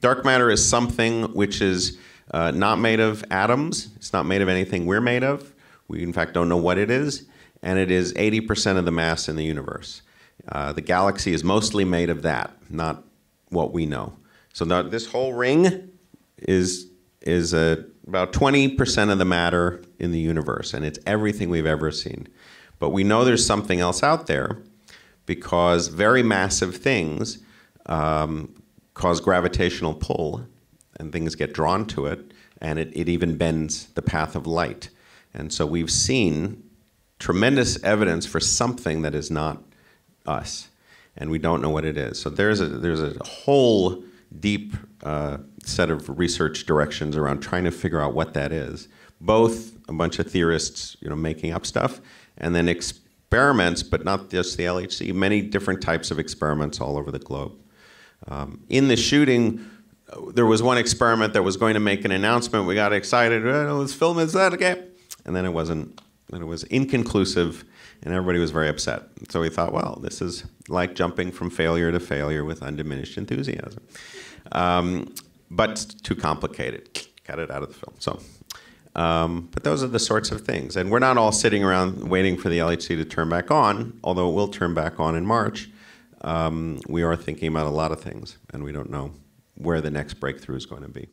Dark matter is something which is uh, not made of atoms. It's not made of anything we're made of. We, in fact, don't know what it is. And it is 80% of the mass in the universe. Uh, the galaxy is mostly made of that, not what we know. So now this whole ring is, is a, about 20% of the matter in the universe, and it's everything we've ever seen. But we know there's something else out there because very massive things um, cause gravitational pull, and things get drawn to it, and it, it even bends the path of light. And so we've seen tremendous evidence for something that is not us, and we don't know what it is. So there's a there's a whole deep uh, set of research directions around trying to figure out what that is. Both a bunch of theorists, you know, making up stuff, and then experiments, but not just the LHC. Many different types of experiments all over the globe. Um, in the shooting, there was one experiment that was going to make an announcement. We got excited. Oh, let's film it. Is that okay? And then it wasn't. it was inconclusive, and everybody was very upset. So we thought, well, this is like jumping from failure to failure with undiminished enthusiasm, um, but too complicated. Cut it out of the film. So um, but those are the sorts of things. And we're not all sitting around waiting for the LHC to turn back on, although it will turn back on in March um, we are thinking about a lot of things, and we don't know where the next breakthrough is going to be.